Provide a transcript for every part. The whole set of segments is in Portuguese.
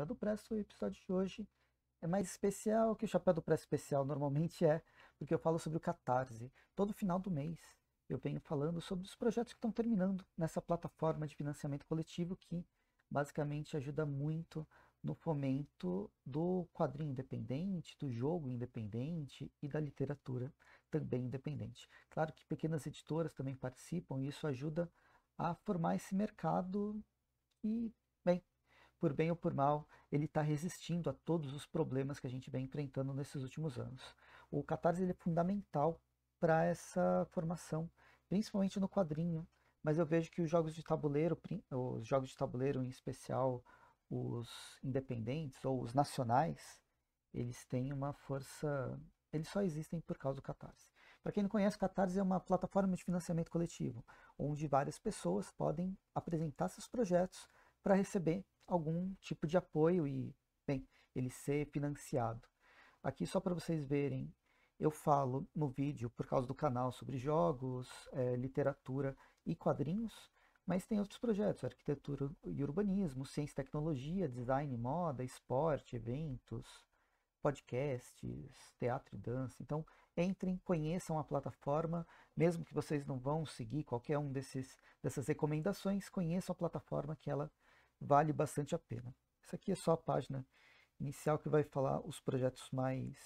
Chapéu do Presto, o episódio de hoje é mais especial que o Chapéu do Presto especial normalmente é, porque eu falo sobre o Catarse. Todo final do mês eu venho falando sobre os projetos que estão terminando nessa plataforma de financiamento coletivo que basicamente ajuda muito no fomento do quadrinho independente, do jogo independente e da literatura também independente. Claro que pequenas editoras também participam e isso ajuda a formar esse mercado e, bem, por bem ou por mal, ele está resistindo a todos os problemas que a gente vem enfrentando nesses últimos anos. O Catarse ele é fundamental para essa formação, principalmente no quadrinho, mas eu vejo que os jogos de tabuleiro, os jogos de tabuleiro em especial os independentes ou os nacionais, eles têm uma força, eles só existem por causa do Catarse. Para quem não conhece, o Catarse é uma plataforma de financiamento coletivo, onde várias pessoas podem apresentar seus projetos para receber algum tipo de apoio e, bem, ele ser financiado. Aqui, só para vocês verem, eu falo no vídeo, por causa do canal, sobre jogos, é, literatura e quadrinhos, mas tem outros projetos, arquitetura e urbanismo, ciência e tecnologia, design, moda, esporte, eventos, podcasts, teatro e dança. Então, entrem, conheçam a plataforma, mesmo que vocês não vão seguir qualquer um desses, dessas recomendações, conheçam a plataforma que ela vale bastante a pena. Essa aqui é só a página inicial que vai falar os projetos mais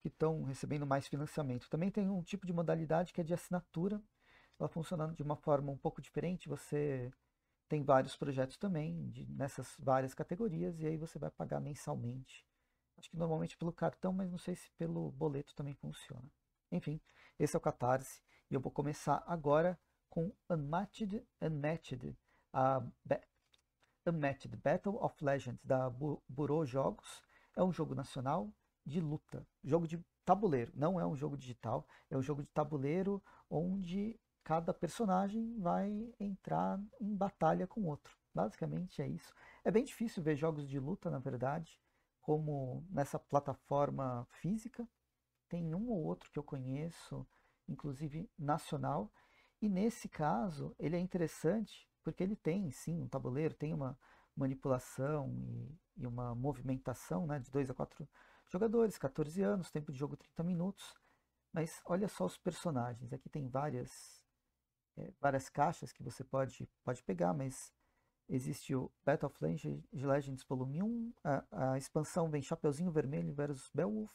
que estão recebendo mais financiamento. Também tem um tipo de modalidade que é de assinatura. Ela funciona de uma forma um pouco diferente. Você tem vários projetos também de, nessas várias categorias e aí você vai pagar mensalmente. Acho que normalmente pelo cartão, mas não sei se pelo boleto também funciona. Enfim, esse é o Catarse e eu vou começar agora com Unmatched Unmatched, a Unmatched Battle of Legends da Burô Jogos é um jogo nacional de luta, jogo de tabuleiro, não é um jogo digital, é um jogo de tabuleiro onde cada personagem vai entrar em batalha com outro. Basicamente é isso. É bem difícil ver jogos de luta, na verdade, como nessa plataforma física. Tem um ou outro que eu conheço, inclusive nacional. E nesse caso, ele é interessante porque ele tem sim um tabuleiro, tem uma manipulação e, e uma movimentação né, de 2 a 4 jogadores, 14 anos, tempo de jogo 30 minutos. Mas olha só os personagens, aqui tem várias, é, várias caixas que você pode, pode pegar, mas existe o Battle of Legends Volume 1, a, a expansão vem Chapeuzinho Vermelho versus Beowulf,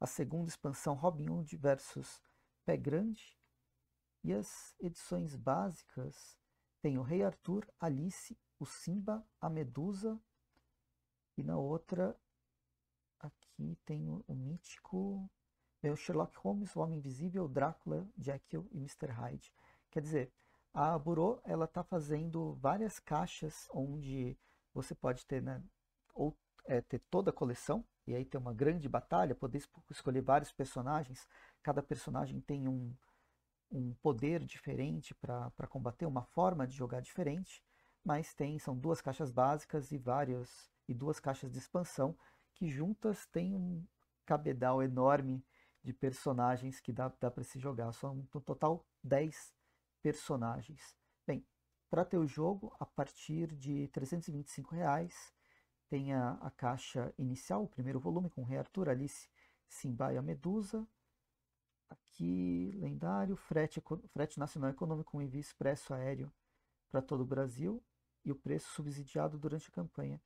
a segunda expansão Robin Hood versus Pé Grande, e as edições básicas tem o Rei Arthur, Alice, o Simba, a Medusa. E na outra, aqui tem o, o mítico. É o Sherlock Holmes, o Homem Invisível, Drácula, Jekyll e Mr. Hyde. Quer dizer, a Burô ela está fazendo várias caixas onde você pode ter, né, ou é, ter toda a coleção, e aí ter uma grande batalha, poder escolher vários personagens. Cada personagem tem um, um poder diferente para combater, uma forma de jogar diferente, mas tem, são duas caixas básicas e vários e duas caixas de expansão que juntas têm um cabedal enorme de personagens que dá, dá para se jogar. São no total 10 personagens. Bem, para ter o jogo, a partir de R$ reais tem a, a, caixa inicial, o primeiro volume, com Rei Arthur, Alice, Simba e a Medusa, Aqui, lendário, frete, frete nacional econômico, com envio expresso aéreo para todo o Brasil e o preço subsidiado durante a campanha.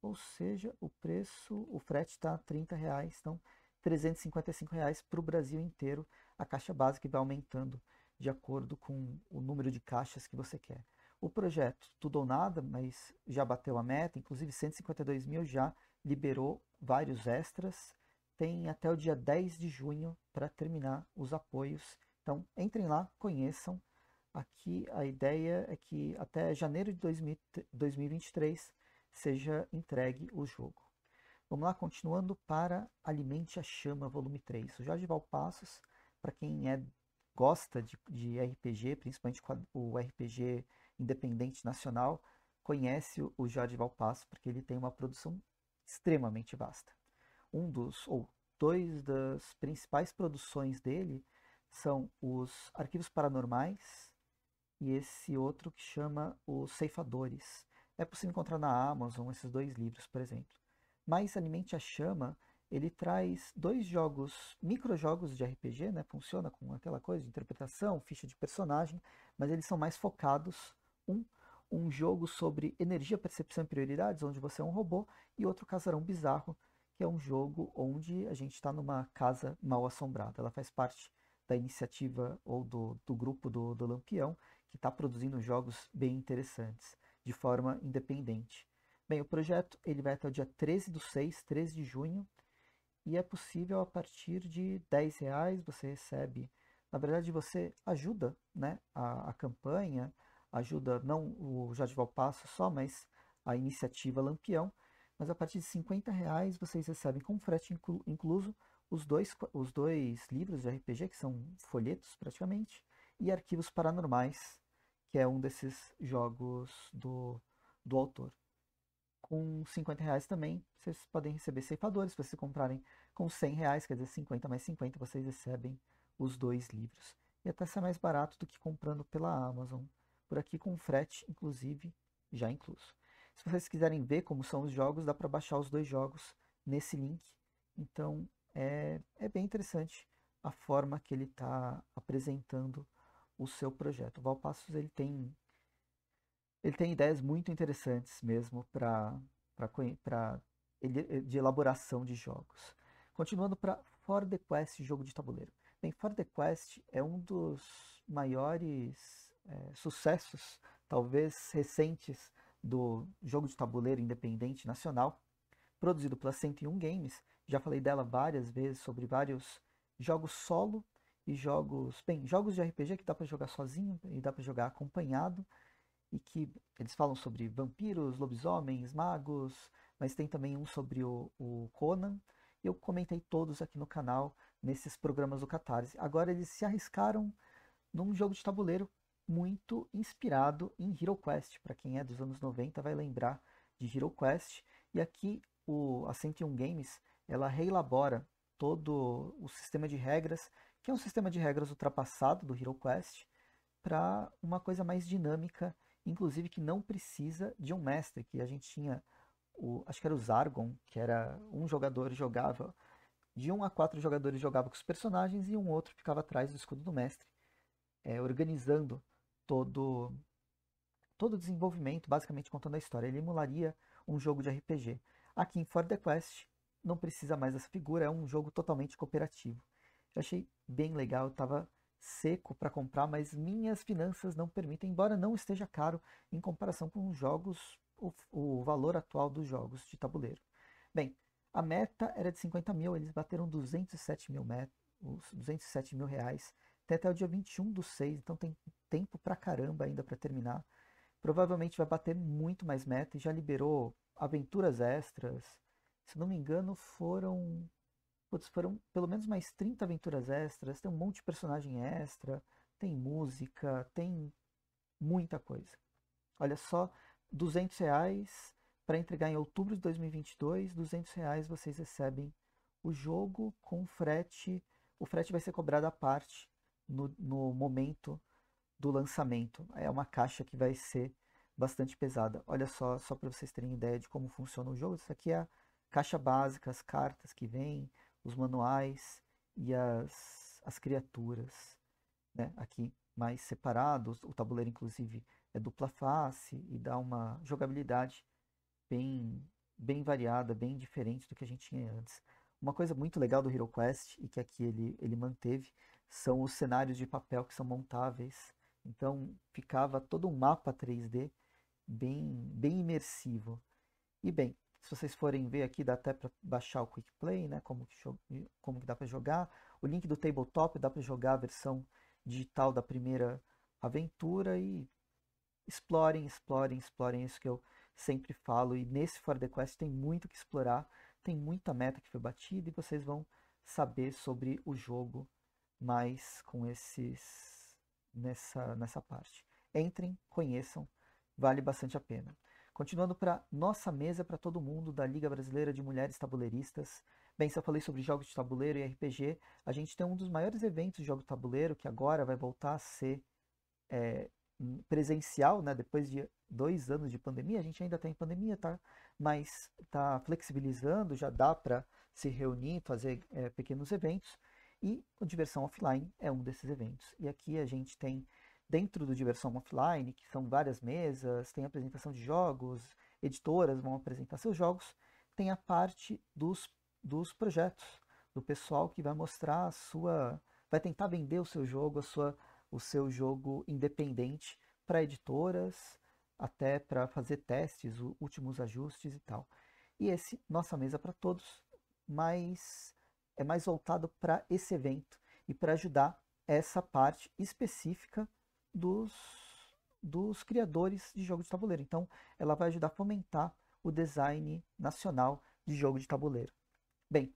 Ou seja, o preço, o frete está a 30 reais, então 355 reais para o Brasil inteiro. A caixa básica vai aumentando de acordo com o número de caixas que você quer. O projeto Tudo ou Nada, mas já bateu a meta, inclusive 152 mil já liberou vários extras tem até o dia 10 de junho para terminar os apoios. Então, entrem lá, conheçam. Aqui a ideia é que até janeiro de 2023 seja entregue o jogo. Vamos lá, continuando para Alimente a Chama, volume 3. O Jorge Valpassos, para quem é, gosta de, de RPG, principalmente o RPG independente nacional, conhece o Jorge Valpassos, porque ele tem uma produção extremamente vasta um dos, ou dois das principais produções dele são os Arquivos Paranormais e esse outro que chama Os Ceifadores. É possível encontrar na Amazon esses dois livros, por exemplo. Mas Animente a Chama, ele traz dois jogos, microjogos de RPG, né? Funciona com aquela coisa de interpretação, ficha de personagem, mas eles são mais focados. Um, um jogo sobre energia, percepção e prioridades, onde você é um robô, e outro casarão bizarro, que é um jogo onde a gente está numa casa mal assombrada. Ela faz parte da iniciativa ou do, do grupo do, do Lampião, que está produzindo jogos bem interessantes, de forma independente. Bem, o projeto ele vai até o dia 13 do 6, 13 de junho, e é possível a partir de 10 reais você recebe. Na verdade, você ajuda né, a, a campanha, ajuda não o Jardim Valpasso só, mas a iniciativa Lampião, mas a partir de 50 reais vocês recebem com frete inclu, incluso os dois, os dois livros de RPG, que são folhetos praticamente, e Arquivos Paranormais, que é um desses jogos do, do autor. Com 50 reais também, vocês podem receber ceifadores, se vocês comprarem com 100 reais, quer dizer, 50 mais 50, vocês recebem os dois livros. E até ser mais barato do que comprando pela Amazon, por aqui com frete, inclusive, já incluso. Se vocês quiserem ver como são os jogos, dá para baixar os dois jogos nesse link. Então é, é bem interessante a forma que ele está apresentando o seu projeto. O Valpassos ele tem ele tem ideias muito interessantes mesmo para para eh, de elaboração de jogos. Continuando para For the Quest, jogo de tabuleiro. Bem, For the Quest é um dos maiores é, sucessos, talvez recentes, do jogo de tabuleiro independente nacional, produzido pela 101 Games. Já falei dela várias vezes sobre vários jogos solo e jogos, bem, jogos de RPG que dá para jogar sozinho e dá para jogar acompanhado e que eles falam sobre vampiros, lobisomens, magos, mas tem também um sobre o, o Conan. Eu comentei todos aqui no canal nesses programas do Catarse. Agora eles se arriscaram num jogo de tabuleiro muito inspirado em HeroQuest. Para quem é dos anos 90 vai lembrar de HeroQuest. E aqui o, a 101 Games ela reelabora todo o sistema de regras, que é um sistema de regras ultrapassado do HeroQuest, para uma coisa mais dinâmica, inclusive que não precisa de um mestre, que a gente tinha, o, acho que era o Zargon, que era um jogador jogava, de um a quatro jogadores jogava com os personagens e um outro ficava atrás do escudo do mestre, é, organizando todo todo o desenvolvimento, basicamente contando a história. Ele emularia um jogo de RPG. Aqui em For the Quest não precisa mais dessa figura, é um jogo totalmente cooperativo. Eu achei bem legal, eu estava seco para comprar, mas minhas finanças não permitem, embora não esteja caro em comparação com jogos, o, o valor atual dos jogos de tabuleiro. Bem, a meta era de 50 mil, eles bateram 207 mil, met, 207 mil reais até até o dia 21 do 6, então tem tempo pra caramba ainda para terminar. Provavelmente vai bater muito mais meta e já liberou aventuras extras. Se não me engano, foram. Putz, foram pelo menos mais 30 aventuras extras. Tem um monte de personagem extra, tem música, tem muita coisa. Olha só, 200 reais para entregar em outubro de 2022, 200 reais vocês recebem o jogo com frete. O frete vai ser cobrado à parte no, no momento do lançamento. É uma caixa que vai ser bastante pesada. Olha só, só para vocês terem ideia de como funciona o jogo. Isso aqui é a caixa básica, as cartas que vêm, os manuais e as, as criaturas. Né? Aqui mais separados, o tabuleiro inclusive é dupla face e dá uma jogabilidade bem, bem variada, bem diferente do que a gente tinha antes. Uma coisa muito legal do HeroQuest e que aqui ele, ele manteve são os cenários de papel que são montáveis. Então ficava todo um mapa 3D bem, bem imersivo. E bem, se vocês forem ver aqui, dá até para baixar o Quick Play, né? Como que, como que dá para jogar. O link do Tabletop dá para jogar a versão digital da primeira aventura e explorem, explorem, explorem é isso que eu sempre falo. E nesse For the Quest tem muito que explorar, tem muita meta que foi batida e vocês vão saber sobre o jogo mais com esses nessa, nessa parte. Entrem, conheçam, vale bastante a pena. Continuando para nossa mesa para todo mundo da Liga Brasileira de Mulheres Tabuleiristas. Bem, se eu falei sobre jogos de tabuleiro e RPG, a gente tem um dos maiores eventos de jogo de tabuleiro que agora vai voltar a ser é, hum, presencial, né? Depois de dois anos de pandemia, a gente ainda está em pandemia, tá? Mas está flexibilizando, já dá para se reunir, fazer é, pequenos eventos. E o Diversão Offline é um desses eventos. E aqui a gente tem, dentro do Diversão Offline, que são várias mesas, tem apresentação de jogos, editoras vão apresentar seus jogos, tem a parte dos, dos projetos, do pessoal que vai mostrar a sua. vai tentar vender o seu jogo, a sua, o seu jogo independente para editoras, até para fazer testes, últimos ajustes e tal. E esse, nossa mesa para todos, mais é mais voltado para esse evento e para ajudar essa parte específica dos, dos criadores de jogo de tabuleiro. Então, ela vai ajudar a fomentar o design nacional de jogo de tabuleiro. Bem,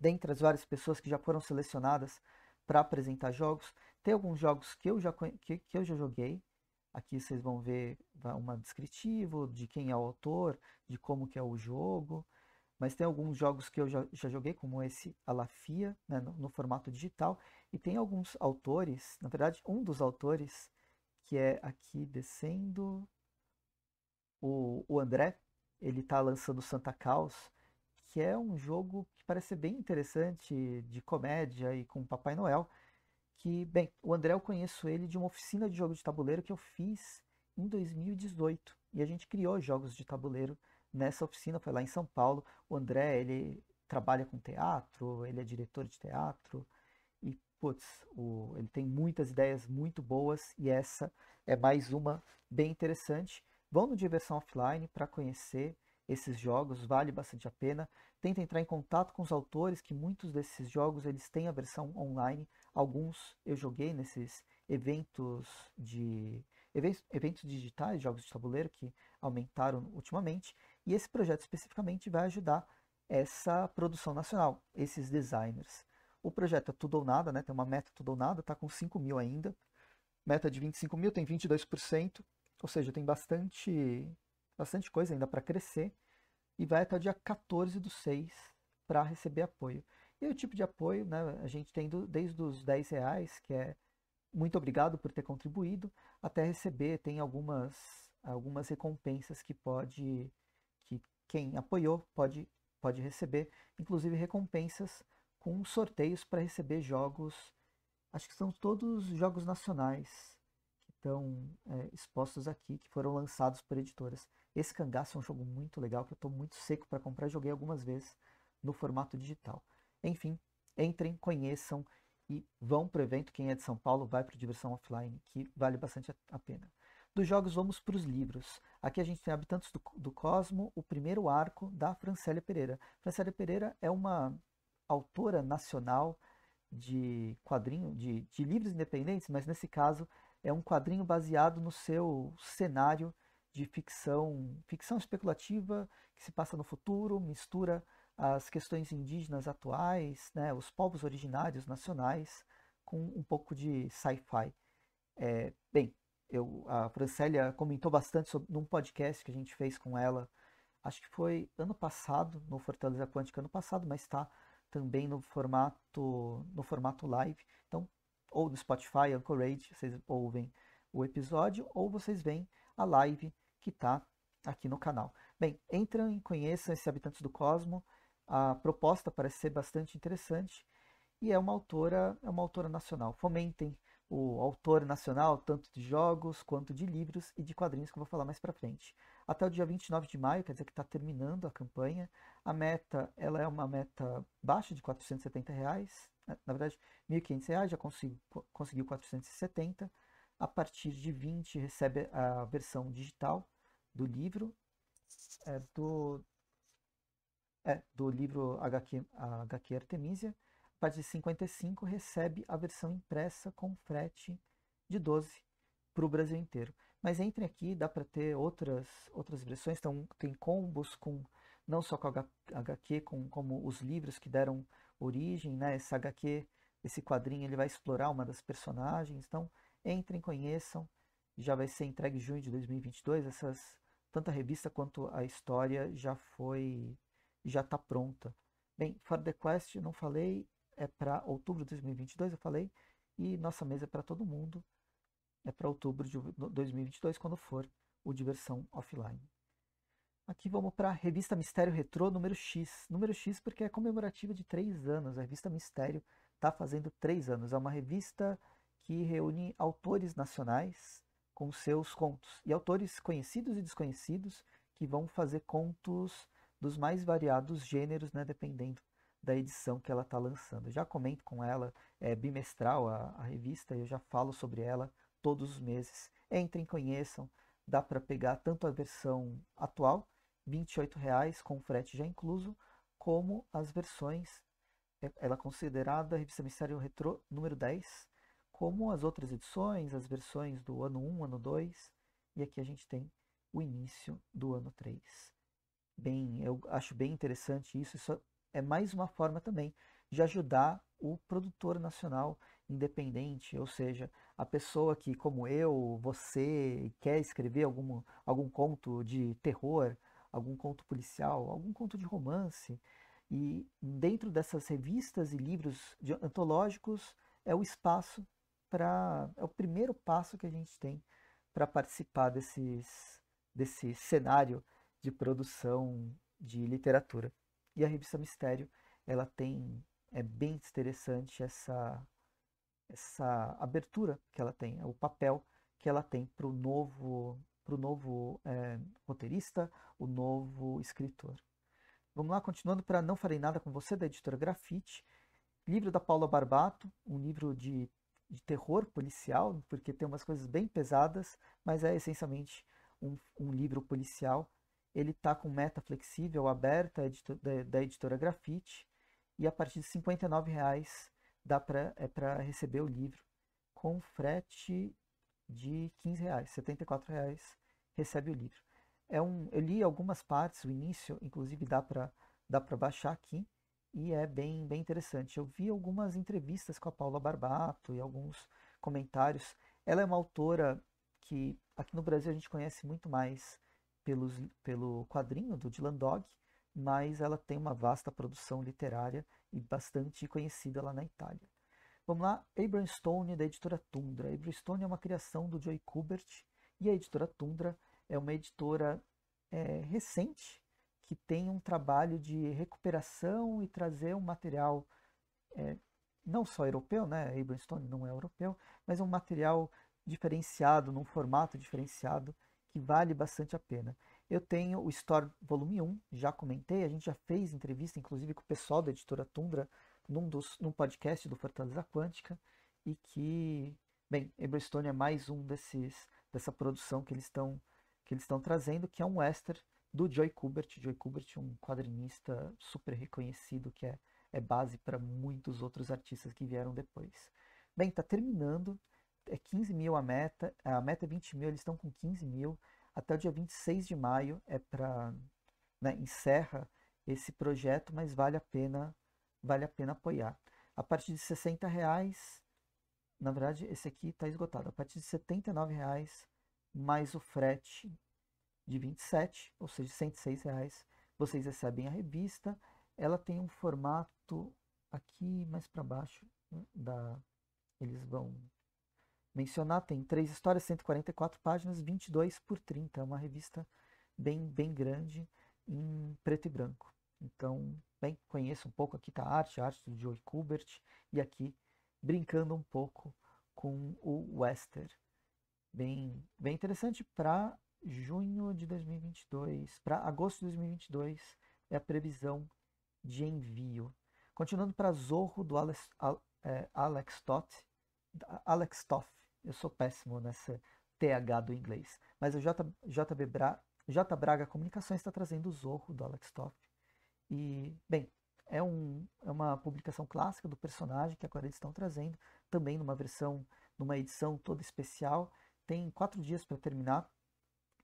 dentre as várias pessoas que já foram selecionadas para apresentar jogos, tem alguns jogos que eu já, que, que eu já joguei. Aqui vocês vão ver uma descritivo de quem é o autor, de como que é o jogo, mas tem alguns jogos que eu já, já joguei, como esse Alafia, né, no, no, formato digital. E tem alguns autores, na verdade, um dos autores, que é aqui descendo, o, o André, ele está lançando Santa Caos, que é um jogo que parece bem interessante, de comédia e com Papai Noel. Que, bem, o André eu conheço ele de uma oficina de jogo de tabuleiro que eu fiz em 2018. E a gente criou jogos de tabuleiro nessa oficina, foi lá em São Paulo. O André, ele trabalha com teatro, ele é diretor de teatro e, putz, o, ele tem muitas ideias muito boas e essa é mais uma bem interessante. Vão no Diversão Offline para conhecer esses jogos, vale bastante a pena. Tenta entrar em contato com os autores, que muitos desses jogos eles têm a versão online. Alguns eu joguei nesses eventos de eventos, eventos digitais, jogos de tabuleiro que aumentaram ultimamente. E esse projeto especificamente vai ajudar essa produção nacional, esses designers. O projeto é tudo ou nada, né? tem uma meta tudo ou nada, está com 5 mil ainda. Meta de 25 mil, tem 22%, ou seja, tem bastante, bastante coisa ainda para crescer. E vai até o dia 14 do 6 para receber apoio. E o tipo de apoio, né, a gente tem do, desde os 10 reais, que é muito obrigado por ter contribuído, até receber, tem algumas, algumas recompensas que pode quem apoiou pode, pode receber, inclusive recompensas com sorteios para receber jogos. Acho que são todos jogos nacionais que estão é, expostos aqui, que foram lançados por editoras. Esse cangaço é um jogo muito legal, que eu estou muito seco para comprar, joguei algumas vezes no formato digital. Enfim, entrem, conheçam e vão para o evento. Quem é de São Paulo, vai para o Diversão Offline, que vale bastante a pena. Dos jogos vamos para os livros. Aqui a gente tem Habitantes do, do Cosmo, o primeiro arco da Francélia Pereira. Francélia Pereira é uma autora nacional de quadrinho, de, de livros independentes, mas nesse caso é um quadrinho baseado no seu cenário de ficção, ficção especulativa que se passa no futuro, mistura as questões indígenas atuais, né, os povos originários nacionais, com um pouco de sci-fi. É, bem, eu, a Francélia comentou bastante sobre, num podcast que a gente fez com ela, acho que foi ano passado, no Fortaleza Quântica, ano passado, mas está também no formato, no formato live. Então, ou no Spotify, Anchorage, vocês ouvem o episódio, ou vocês veem a live que está aqui no canal. Bem, entram e conheçam esse Habitantes do Cosmo. A proposta parece ser bastante interessante e é uma autora, é uma autora nacional. Fomentem o autor nacional, tanto de jogos quanto de livros e de quadrinhos que eu vou falar mais para frente. Até o dia 29 de maio, quer dizer que está terminando a campanha. A meta, ela é uma meta baixa de R$ reais, né? na verdade, R$ reais, já consigo, conseguiu 470,00. A partir de 20 recebe a versão digital do livro, é, do, é, do livro HQ, HQ Artemisia a partir de 55 recebe a versão impressa com frete de 12 para o Brasil inteiro. Mas entre aqui dá para ter outras outras versões, então tem combos com não só com HQ, com, como os livros que deram origem, né? Esse HQ, esse quadrinho, ele vai explorar uma das personagens. Então, entrem, conheçam. Já vai ser entregue em junho de 2022. Essas, tanto a revista quanto a história já foi, já está pronta. Bem, For the Quest, não falei, é para outubro de 2022, eu falei, e nossa mesa é para todo mundo, é para outubro de 2022, quando for o Diversão Offline. Aqui vamos para a revista Mistério Retrô número X. Número X porque é comemorativa de três anos. A revista Mistério está fazendo três anos. É uma revista que reúne autores nacionais com seus contos. E autores conhecidos e desconhecidos que vão fazer contos dos mais variados gêneros, né, dependendo da edição que ela está lançando. Eu já comento com ela, é bimestral a, a revista, eu já falo sobre ela todos os meses. Entrem, conheçam, dá para pegar tanto a versão atual, R$ 28,00 com frete já incluso, como as versões, é, ela é considerada a revista Mistério Retro número 10, como as outras edições, as versões do ano 1, ano 2, e aqui a gente tem o início do ano 3. Bem, eu acho bem interessante isso, isso é mais uma forma também de ajudar o produtor nacional independente, ou seja, a pessoa que, como eu, você, quer escrever algum, algum conto de terror, algum conto policial, algum conto de romance. E dentro dessas revistas e livros de, antológicos é o espaço para. é o primeiro passo que a gente tem para participar desses, desse cenário de produção de literatura. E a revista Mistério, ela tem, é bem interessante essa, essa abertura que ela tem, o papel que ela tem para o novo, pro novo é, roteirista, o novo escritor. Vamos lá, continuando para Não Farei Nada com Você, da editora Grafite. Livro da Paula Barbato, um livro de, de terror policial, porque tem umas coisas bem pesadas, mas é essencialmente um, um livro policial ele está com meta flexível aberta da editora Grafite e a partir de R$ 59,00 dá para é para receber o livro com frete de R$ 15,00, R$ 74,00 recebe o livro. É um, eu li algumas partes, o início, inclusive dá para dá para baixar aqui e é bem bem interessante. Eu vi algumas entrevistas com a Paula Barbato e alguns comentários. Ela é uma autora que aqui no Brasil a gente conhece muito mais pelos, pelo quadrinho do Dylan Dog, mas ela tem uma vasta produção literária e bastante conhecida lá na Itália. Vamos lá, Abram Stone, da editora Tundra. Abram Stone é uma criação do Joey Kubert, e a editora Tundra é uma editora é, recente que tem um trabalho de recuperação e trazer um material é, não só europeu, né? Abram Stone não é europeu, mas um material diferenciado, num formato diferenciado, vale bastante a pena. Eu tenho o Store Volume 1, já comentei, a gente já fez entrevista, inclusive, com o pessoal da editora Tundra, num, dos, num podcast do Fortaleza Quântica, e que, bem, Eberstone é mais um desses, dessa produção que eles estão que eles estão trazendo, que é um western do Joy Kubert. Joy Kubert, um quadrinista super reconhecido, que é, é base para muitos outros artistas que vieram depois. Bem, está terminando é 15 mil a meta, a meta é 20 mil, eles estão com 15 mil. Até o dia 26 de maio é para né, encerra esse projeto, mas vale a pena, vale a pena apoiar. A partir de 60 reais, na verdade, esse aqui está esgotado. A partir de 79 reais, mais o frete de 27, ou seja, 106 reais, vocês recebem a revista. Ela tem um formato aqui mais para baixo né, da, eles vão mencionar, tem três histórias, 144 páginas, 22 por 30. É uma revista bem, bem grande em preto e branco. Então, bem, conheço um pouco aqui tá a arte, a arte do Joey Kubert e aqui brincando um pouco com o Wester. Bem, bem interessante para junho de 2022, para agosto de 2022 é a previsão de envio. Continuando para Zorro do Alex, é, Alex Toth, Alex Toff, eu sou péssimo nessa TH do inglês. Mas o J, JB Bra, J Braga Comunicações está trazendo o Zorro do Alex Toff. E, bem, é, um, é uma publicação clássica do personagem que agora eles estão trazendo, também numa versão, numa edição toda especial. Tem quatro dias para terminar,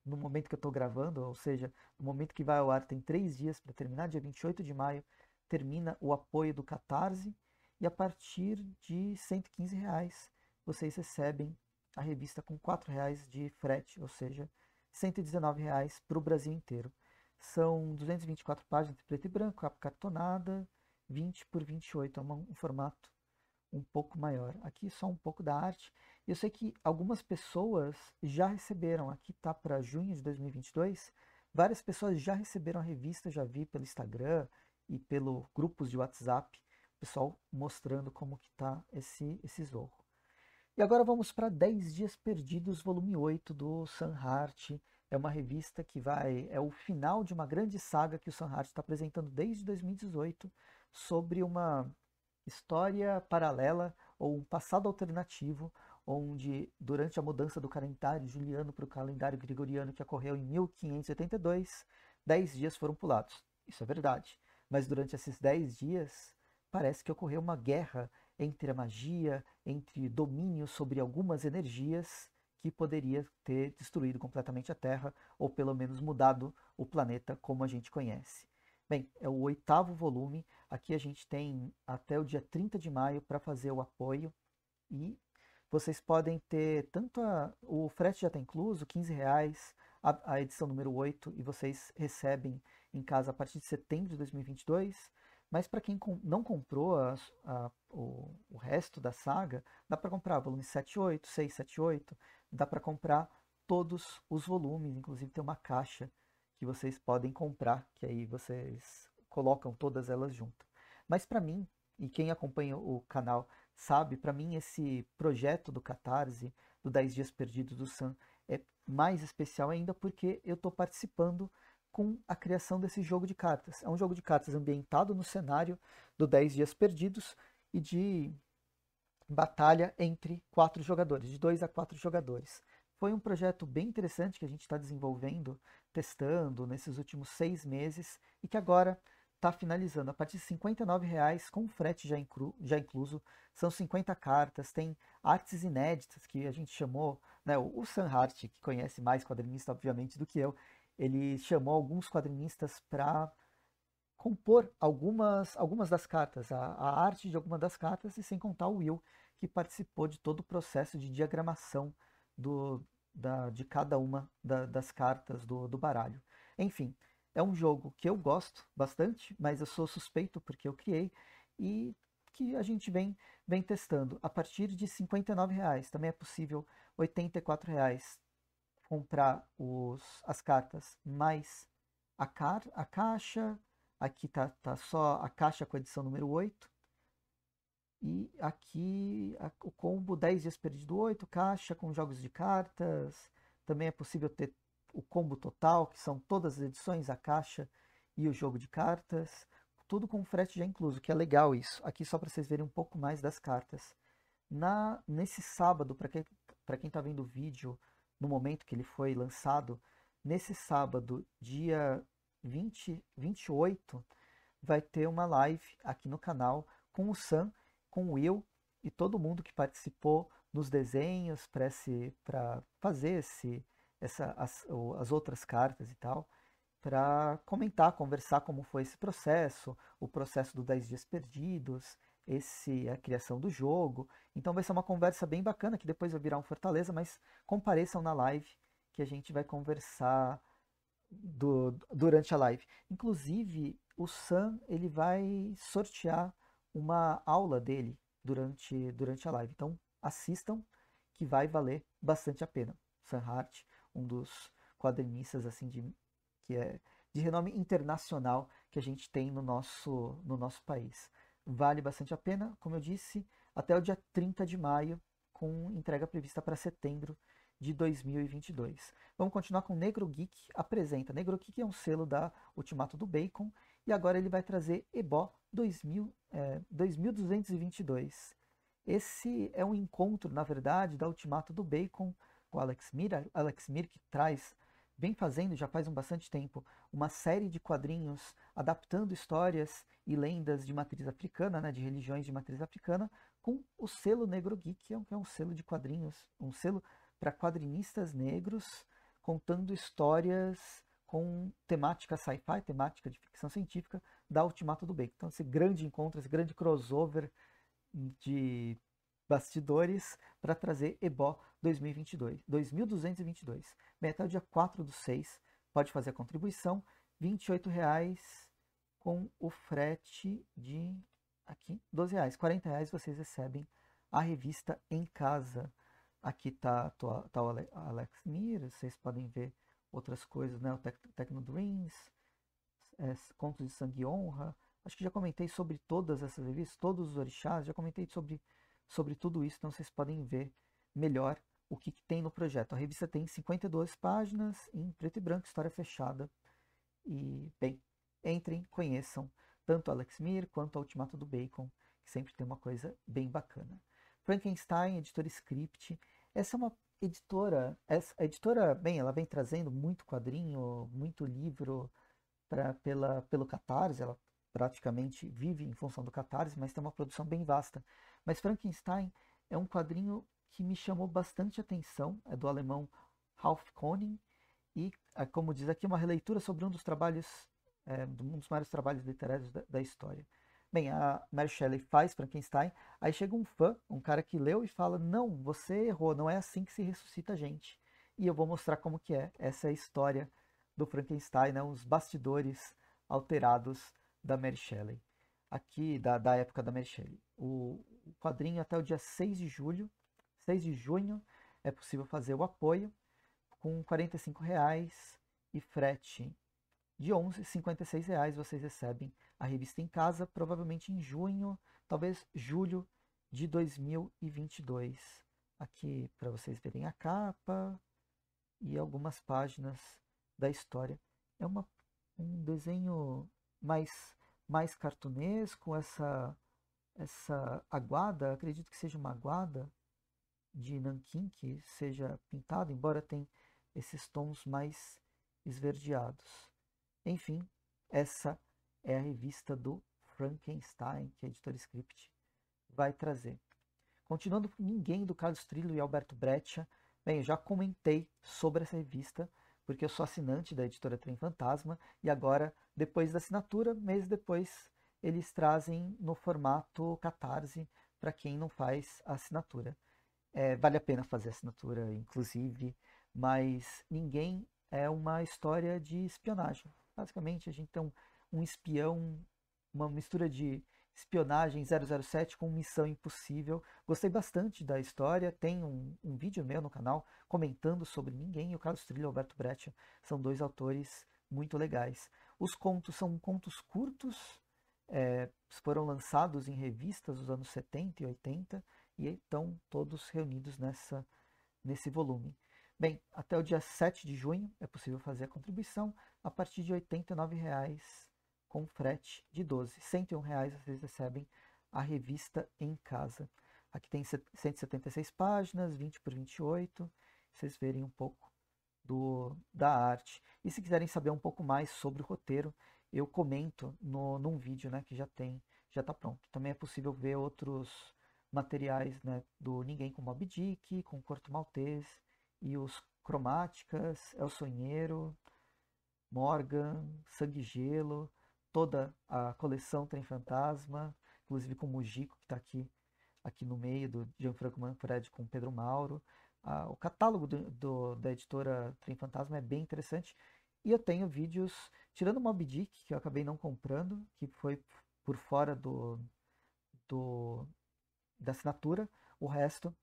no momento que eu estou gravando, ou seja, no momento que vai ao ar, tem três dias para terminar. Dia 28 de maio termina o apoio do Catarse, e a partir de 115 reais vocês recebem a revista com R$ 4,00 de frete, ou seja, R$ 119,00 para o Brasil inteiro. São 224 páginas de preto e branco, capa cartonada, 20 por 28, é um, formato um pouco maior. Aqui só um pouco da arte. Eu sei que algumas pessoas já receberam, aqui tá para junho de 2022, várias pessoas já receberam a revista, já vi pelo Instagram e pelo grupos de WhatsApp, o pessoal mostrando como que tá esse, esse zorro. E agora vamos para 10 Dias Perdidos, volume 8 do Sam Hart. É uma revista que vai. É o final de uma grande saga que o Sam Hart está apresentando desde 2018 sobre uma história paralela ou um passado alternativo, onde, durante a mudança do calendário juliano para o calendário gregoriano que ocorreu em 1582 10 dias foram pulados. Isso é verdade. Mas durante esses 10 dias, parece que ocorreu uma guerra entre a magia entre domínio sobre algumas energias que poderia ter destruído completamente a Terra, ou pelo menos mudado o planeta como a gente conhece. Bem, é o oitavo volume. Aqui a gente tem até o dia 30 de maio para fazer o apoio. E vocês podem ter tanto a, o frete já está incluso, 15 reais, a, a edição número 8, e vocês recebem em casa a partir de setembro de 2022 mas para quem não comprou a, a, o, o, resto da saga, dá para comprar volume 78, 678, 6, Dá para comprar todos os volumes, inclusive tem uma caixa que vocês podem comprar, que aí vocês colocam todas elas junto. Mas para mim, e quem acompanha o canal sabe, para mim esse projeto do Catarse, do 10 Dias Perdidos do Sam, é mais especial ainda porque eu estou participando com a criação desse jogo de cartas. É um jogo de cartas ambientado no cenário do 10 Dias Perdidos e de batalha entre quatro jogadores, de dois a quatro jogadores. Foi um projeto bem interessante que a gente está desenvolvendo, testando nesses últimos seis meses e que agora está finalizando a partir de R$ 59,00 com frete já, inclu, já incluso. São 50 cartas, tem artes inéditas que a gente chamou, né, o Sam Hart, que conhece mais quadrinista, obviamente, do que eu, ele chamou alguns quadrinistas para compor algumas, algumas das cartas, a, a arte de algumas das cartas, e sem contar o Will, que participou de todo o processo de diagramação do, da, de cada uma da, das cartas do, do baralho. Enfim, é um jogo que eu gosto bastante, mas eu sou suspeito porque eu criei e que a gente vem, vem testando. A partir de R$ 59,00, também é possível R$ 84,00 comprar os, as cartas mais a, car, a caixa. Aqui tá, tá só a caixa com a edição número 8. E aqui a, o combo 10 dias perdido 8, caixa com jogos de cartas. Também é possível ter o combo total, que são todas as edições, a caixa e o jogo de cartas. Tudo com frete já incluso, que é legal isso. Aqui só para vocês verem um pouco mais das cartas. Na, nesse sábado, para quem está vendo o vídeo no momento que ele foi lançado, nesse sábado, dia 20, 28, vai ter uma live aqui no canal com o Sam, com o Will e todo mundo que participou nos desenhos para fazer esse, essa, as, as outras cartas e tal, para comentar, conversar como foi esse processo, o processo do 10 dias perdidos, esse a criação do jogo. Então vai ser uma conversa bem bacana que depois vai virar um Fortaleza, mas compareçam na live que a gente vai conversar do, durante a live. Inclusive, o Sam ele vai sortear uma aula dele durante, durante a live. Então assistam que vai valer bastante a pena. Sam Hart, um dos quadrinistas assim de que é de renome internacional que a gente tem no nosso no nosso país. Vale bastante a pena, como eu disse, até o dia 30 de maio, com entrega prevista para setembro de 2022. Vamos continuar com Negro Geek apresenta. Negro Geek é um selo da Ultimato do Bacon e agora ele vai trazer Ebó 2000, é, 2222. Esse é um encontro, na verdade, da Ultimato do Bacon com Alex Mir, Alex Mir que traz vem fazendo já faz um bastante tempo uma série de quadrinhos adaptando histórias e lendas de matriz africana, né, de religiões de matriz africana, com o selo Negro Geek, que é um, que é um selo de quadrinhos, um selo para quadrinistas negros contando histórias com temática sci-fi, temática de ficção científica da Ultimato do Bem. Então, esse grande encontro, esse grande crossover de bastidores para trazer EBO 2022, 2.222. Meta é o dia 4 do 6, pode fazer a contribuição, R$ 28,00 com o frete de aqui, R$ reais. R$ reais vocês recebem a revista em casa. Aqui está tá o Alex Mir, vocês podem ver outras coisas, né? o Tec Tecno Dreams, é, Contos de Sangue e Honra. Acho que já comentei sobre todas essas revistas, todos os orixás, já comentei sobre Sobre tudo isso, então vocês podem ver melhor o que, que tem no projeto. A revista tem 52 páginas em preto e branco, história fechada. E, bem, entrem, conheçam tanto Alex Mir quanto Ultimato do Bacon, que sempre tem uma coisa bem bacana. Frankenstein, editora Script. Essa é uma editora, essa, a editora, bem, ela vem trazendo muito quadrinho, muito livro pra, pela, pelo Catarse, ela praticamente vive em função do Catarse, mas tem uma produção bem vasta. Mas Frankenstein é um quadrinho que me chamou bastante atenção, é do alemão Ralph Koenig, e, é, como diz aqui, uma releitura sobre um dos trabalhos, é, um dos maiores trabalhos literários da, da história. Bem, a Mary Shelley faz Frankenstein, aí chega um fã, um cara que leu e fala, não, você errou, não é assim que se ressuscita a gente. E eu vou mostrar como que é, essa é a história do Frankenstein, né, os bastidores alterados da Mary Shelley aqui da, da época da Mary Shelley. O, o quadrinho até o dia 6 de julho, 6 de junho, é possível fazer o apoio com R$ reais e frete de R$ 11,56 vocês recebem a revista em casa, provavelmente em junho, talvez julho de 2022. Aqui para vocês verem a capa e algumas páginas da história. É uma, um desenho mais mais cartunesco, essa, essa aguada, acredito que seja uma aguada de nanquim que seja pintada, embora tenha esses tons mais esverdeados. Enfim, essa é a revista do Frankenstein que a editora Script vai trazer. Continuando com Ninguém, do Carlos Trillo e Alberto Breccia. Bem, eu já comentei sobre essa revista, porque eu sou assinante da editora Trem Fantasma e agora depois da assinatura, meses depois eles trazem no formato Catarse para quem não faz a assinatura. É, vale a pena fazer a assinatura, inclusive, mas ninguém é uma história de espionagem. Basicamente, a gente tem um, um espião, uma mistura de espionagem 007 com Missão Impossível. Gostei bastante da história, tem um, um vídeo meu no canal comentando sobre Ninguém e o Carlos Trilho e Alberto Brecht, São dois autores muito legais. Os contos são contos curtos, é, foram lançados em revistas dos anos 70 e 80 e estão todos reunidos nessa, nesse volume. Bem, até o dia 7 de junho é possível fazer a contribuição a partir de R$ 89,00 com frete de 12. R$ 101,00 vocês recebem a revista em casa. Aqui tem 176 páginas, 20 por 28, vocês verem um pouco do, da arte. E se quiserem saber um pouco mais sobre o roteiro, eu comento no, num vídeo né, que já tem, já está pronto. Também é possível ver outros materiais né, do Ninguém com Bob Dick, com Corto Maltês, e os Cromáticas, El é Sonheiro, Morgan, Sangue e Gelo, toda a coleção Trem Fantasma, inclusive com o Mujico, que está aqui, aqui no meio, do Gianfranco Manfred com Pedro Mauro o catálogo do, do, da editora Trem Fantasma é bem interessante. E eu tenho vídeos, tirando Mob Dick, que eu acabei não comprando, que foi por fora do, do da assinatura, o resto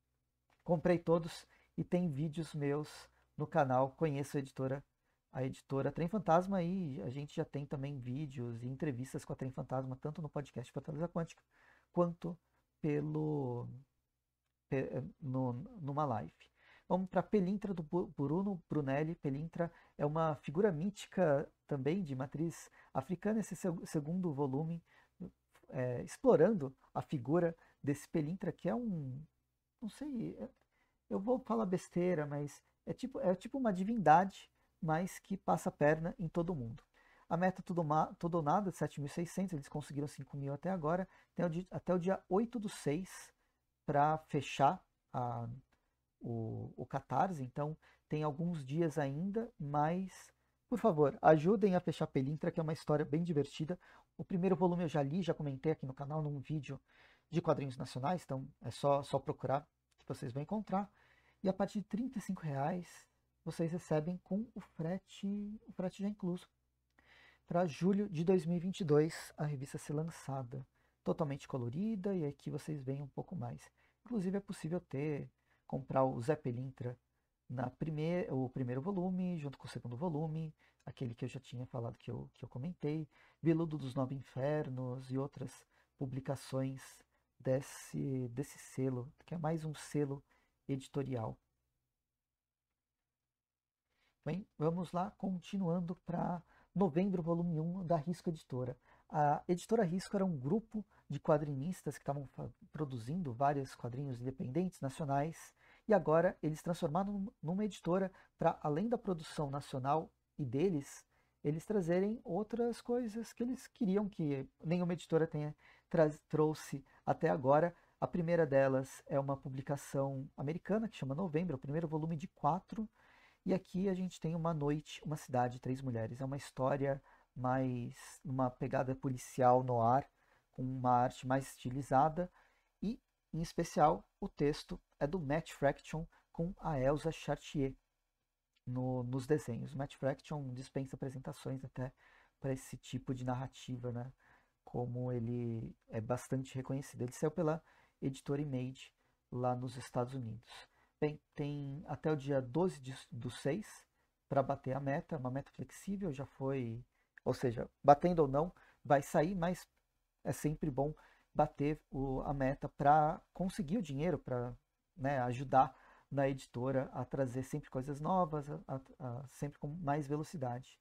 comprei todos e tem vídeos meus no canal Conheço a Editora, a editora Trem Fantasma e a gente já tem também vídeos e entrevistas com a Trem Fantasma, tanto no podcast Fortaleza Quântica, quanto pelo no, numa live. Vamos para Pelintra do Bruno Brunelli. Pelintra é uma figura mítica também de matriz africana. Esse segundo volume é, explorando a figura desse Pelintra, que é um, não sei, é, eu vou falar besteira, mas é tipo, é tipo uma divindade, mas que passa a perna em todo mundo. A meta tudo, tudo ou nada, 7.600, eles conseguiram 5.000 até agora, até o, dia, até o dia 8 do 6, para fechar a o, o Catarse, então tem alguns dias ainda, mas por favor, ajudem a fechar Pelintra, que é uma história bem divertida. O primeiro volume eu já li, já comentei aqui no canal num vídeo de quadrinhos nacionais, então é só, só procurar que vocês vão encontrar. E a partir de 35 reais vocês recebem com o frete, o frete já incluso. Para julho de 2022, a revista ser lançada, totalmente colorida, e aqui é vocês veem um pouco mais. Inclusive é possível ter comprar o Zeppelintra na primeir, o primeiro volume, junto com o segundo volume, aquele que eu já tinha falado que eu, que eu comentei, Beludo dos Nove Infernos e outras publicações desse, desse selo, que é mais um selo editorial. Bem, vamos lá, continuando para novembro, volume 1 da Risco Editora. A Editora Risco era um grupo de quadrinistas que estavam produzindo vários quadrinhos independentes, nacionais, e agora eles transformaram numa editora para, além da produção nacional e deles, eles trazerem outras coisas que eles queriam que nenhuma editora tenha trouxe até agora. A primeira delas é uma publicação americana que chama Novembro, é o primeiro volume de quatro. E aqui a gente tem uma noite, uma cidade, três mulheres. É uma história mais uma pegada policial no ar, com uma arte mais estilizada, em especial, o texto é do Matt Fraction com a Elsa Chartier no, nos desenhos. Matt Fraction dispensa apresentações até para esse tipo de narrativa, né? como ele é bastante reconhecido. Ele saiu pela editora Image lá nos Estados Unidos. Bem, tem até o dia 12 de, do 6 para bater a meta, uma meta flexível, já foi, ou seja, batendo ou não, vai sair, mas é sempre bom bater o, a meta para conseguir o dinheiro, para né, ajudar na editora a trazer sempre coisas novas, a, a, sempre com mais velocidade.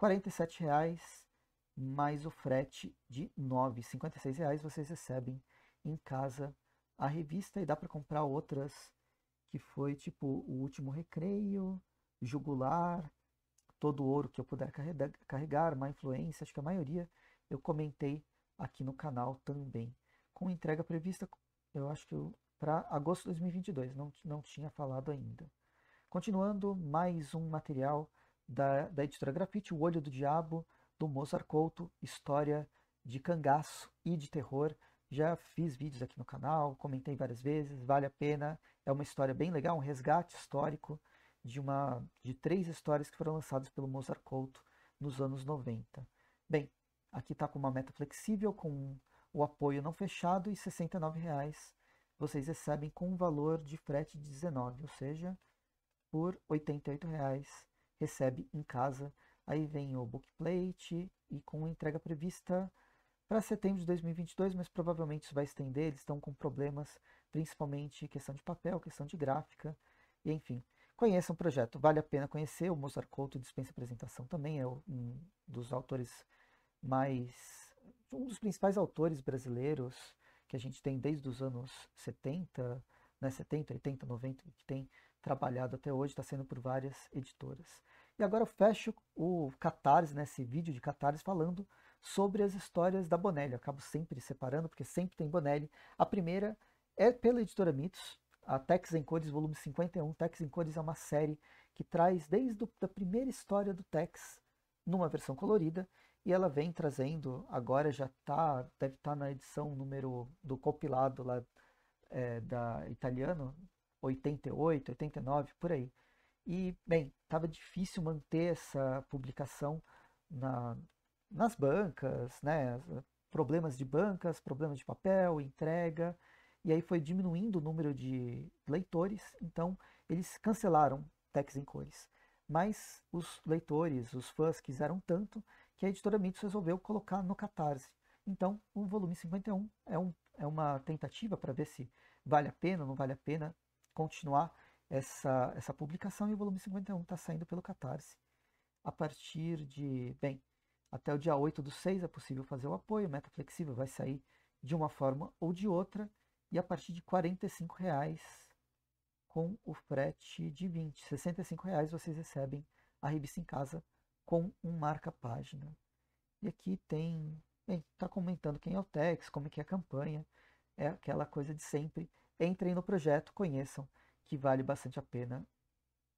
R$ 47,00 mais o frete de R$ 9,56 vocês recebem em casa a revista e dá para comprar outras que foi tipo O Último Recreio, Jugular, Todo Ouro que eu puder carregar, carregar, Má Influência, acho que a maioria eu comentei aqui no canal também, com entrega prevista, eu acho que para agosto de 2022, não, não tinha falado ainda. Continuando, mais um material da, da editora Grafite, O Olho do Diabo, do Mozart Couto, história de cangaço e de terror. Já fiz vídeos aqui no canal, comentei várias vezes, vale a pena. É uma história bem legal, um resgate histórico de uma de três histórias que foram lançadas pelo Mozart Couto nos anos 90. Bem, Aqui está com uma meta flexível, com o apoio não fechado e R$ 69,00 vocês recebem com um valor de frete de 19, ou seja, por R$ 88,00 recebe em casa. Aí vem o bookplate e com entrega prevista para setembro de 2022, mas provavelmente isso vai estender, eles estão com problemas, principalmente questão de papel, questão de gráfica, e enfim. Conheçam o projeto, vale a pena conhecer, o Mozart Couto dispensa apresentação também, é um dos autores mas um dos principais autores brasileiros que a gente tem desde os anos 70, né, 70, 80, 90, que tem trabalhado até hoje, está sendo por várias editoras. E agora eu fecho o Catarse, né, esse vídeo de Catarse, falando sobre as histórias da Bonelli. Eu acabo sempre separando, porque sempre tem Bonelli. A primeira é pela editora Mitos, a Tex em Cores, volume 51. Tex em Cores é uma série que traz desde a primeira história do Tex numa versão colorida e ela vem trazendo, agora já tá, deve estar tá na edição número do compilado lá é, da italiano, 88, 89, por aí. E, bem, estava difícil manter essa publicação na, nas bancas, né? Problemas de bancas, problemas de papel, entrega, e aí foi diminuindo o número de leitores, então eles cancelaram Tex em Cores. Mas os leitores, os fãs quiseram tanto que a editora Mitos resolveu colocar no Catarse. Então, o volume 51 é, um, é uma tentativa para ver se vale a pena ou não vale a pena continuar essa, essa publicação. E o volume 51 está saindo pelo Catarse a partir de. Bem, até o dia 8 do 6 é possível fazer o apoio. Meta flexível vai sair de uma forma ou de outra. E a partir de R$ reais com o frete de 20. R$ 65 reais vocês recebem a revista em casa com um marca-página. E aqui tem, está comentando quem é o Tex, como é que é a campanha, é aquela coisa de sempre. Entrem no projeto, conheçam, que vale bastante a pena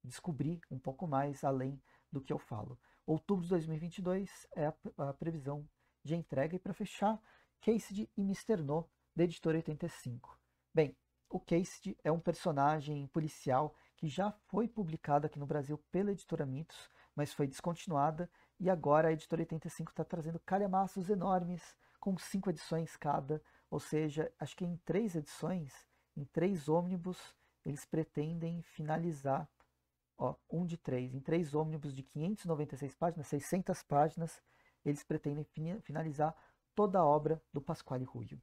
descobrir um pouco mais além do que eu falo. Outubro de 2022 é a, previsão de entrega e para fechar, Case de e Mr. No, da editora 85. Bem, o Case é um personagem policial que já foi publicado aqui no Brasil pela editora Mitos, mas foi descontinuada e agora a editora 85 está trazendo calhamaços enormes com cinco edições cada, ou seja, acho que em três edições, em três ônibus, eles pretendem finalizar ó, um de três, em três ônibus de 596 páginas, 600 páginas, eles pretendem finalizar toda a obra do Pasquale Ruio.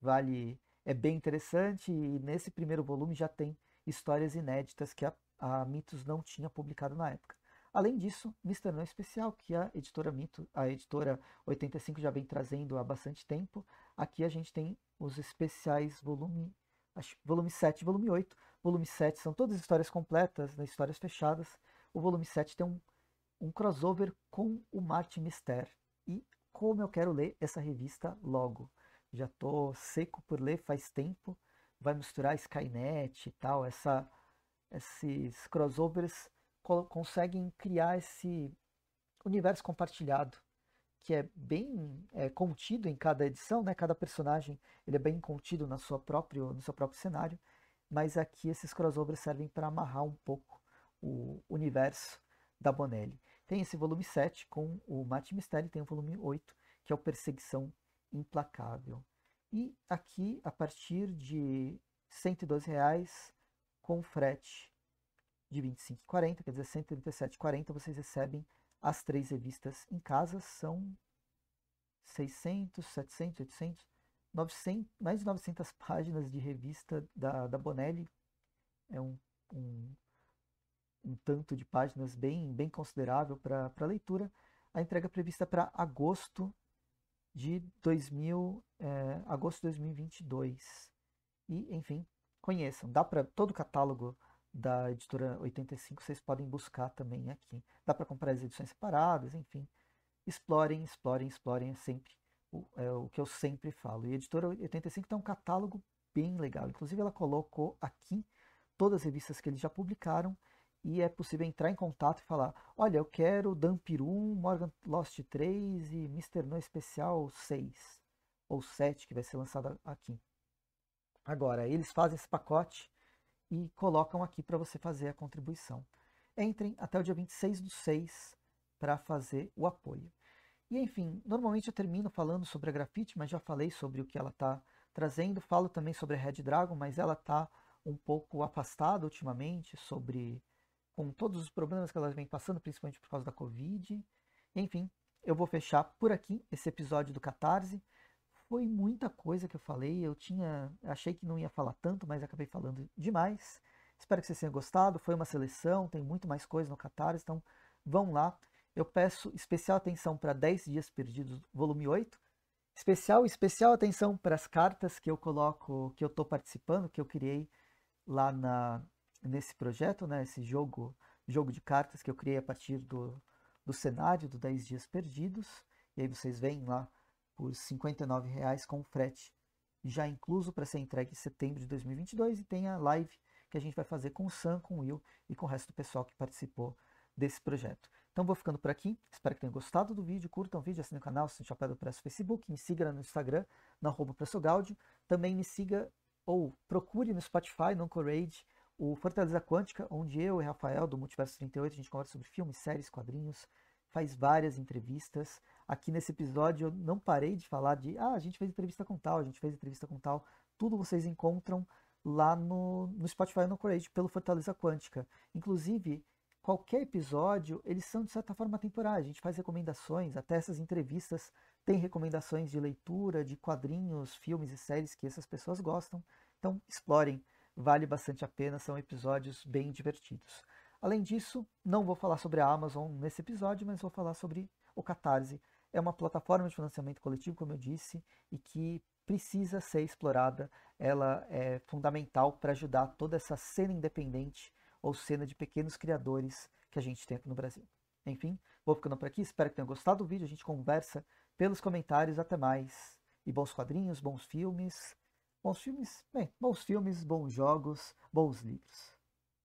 Vale é bem interessante e nesse primeiro volume já tem histórias inéditas que a, a Mitos não tinha publicado na época. Além disso, Mr. Não é Especial, que a editora Mito, a editora 85 já vem trazendo há bastante tempo. Aqui a gente tem os especiais volume, acho, volume 7 e volume 8. Volume 7 são todas histórias completas, né, histórias fechadas. O volume 7 tem um, um crossover com o Marte Mister. E como eu quero ler essa revista logo já tô seco por ler faz tempo. Vai misturar Skynet e tal, essa, esses crossovers conseguem criar esse universo compartilhado que é bem é, contido em cada edição, né? Cada personagem ele é bem contido na sua próprio, no seu próprio cenário, mas aqui esses crossovers servem para amarrar um pouco o universo da Bonelli. Tem esse volume 7 com o Matt Mistério, tem o volume 8, que é o Perseguição implacável. E aqui, a partir de R$ reais com frete de R$ 25,40, quer dizer, R$ 137,40, vocês recebem as três revistas em casa, são 600, 700, 800, 900, mais de 900 páginas de revista da, da Bonelli, é um, um, um tanto de páginas bem, bem considerável para leitura. A entrega prevista para agosto de 2000, é, agosto de 2022. E, enfim, conheçam. Dá para todo o catálogo da editora 85 vocês podem buscar também aqui. Dá para comprar as edições separadas, enfim. Explorem, explorem, explorem é sempre o, é, o que eu sempre falo. E a editora 85 tem um catálogo bem legal. Inclusive, ela colocou aqui todas as revistas que eles já publicaram e é possível entrar em contato e falar: olha, eu quero Dampir 1, Morgan Lost 3 e Mr. No Especial 6 ou 7, que vai ser lançado aqui. Agora, eles fazem esse pacote e colocam aqui para você fazer a contribuição. Entrem até o dia 26 do 6 para fazer o apoio. E enfim, normalmente eu termino falando sobre a grafite, mas já falei sobre o que ela está trazendo. Falo também sobre a Red Dragon, mas ela está um pouco afastada ultimamente sobre com todos os problemas que elas vêm passando, principalmente por causa da Covid. Enfim, eu vou fechar por aqui esse episódio do Catarse. Foi muita coisa que eu falei, eu tinha, achei que não ia falar tanto, mas acabei falando demais. Espero que vocês tenham gostado. Foi uma seleção, tem muito mais coisa no Catarse, então vão lá. Eu peço especial atenção para 10 dias perdidos, volume 8. Especial especial atenção para as cartas que eu coloco, que eu estou participando, que eu criei lá na, nesse projeto, né, esse jogo, jogo de cartas que eu criei a partir do, do cenário do 10 Dias Perdidos. E aí vocês veem lá por R$ 59,00 com frete já incluso para ser entregue em setembro de 2022 e tem a live que a gente vai fazer com o Sam, com o Will e com o resto do pessoal que participou desse projeto. Então vou ficando por aqui, espero que tenham gostado do vídeo, curtam o vídeo, assinem o canal, se chapéu do Presso Facebook, me siga no Instagram, na arroba também me siga ou procure no Spotify, no Courage, o Fortaleza Quântica, onde eu e Rafael, do Multiverso 38, a gente conversa sobre filmes, séries, quadrinhos, faz várias entrevistas. Aqui nesse episódio eu não parei de falar de, ah, a gente fez entrevista com tal, a gente fez entrevista com tal. Tudo vocês encontram lá no, no Spotify no Courage, pelo Fortaleza Quântica. Inclusive, qualquer episódio, eles são de certa forma temporais. A gente faz recomendações, até essas entrevistas tem recomendações de leitura, de quadrinhos, filmes e séries que essas pessoas gostam. Então, explorem vale bastante a pena, são episódios bem divertidos. Além disso, não vou falar sobre a Amazon nesse episódio, mas vou falar sobre o Catarse. É uma plataforma de financiamento coletivo, como eu disse, e que precisa ser explorada. Ela é fundamental para ajudar toda essa cena independente ou cena de pequenos criadores que a gente tem aqui no Brasil. Enfim, vou ficando por aqui. Espero que tenham gostado do vídeo. A gente conversa pelos comentários. Até mais. E bons quadrinhos, bons filmes Bons filmes? Bem, bons filmes, bons jogos, bons livros.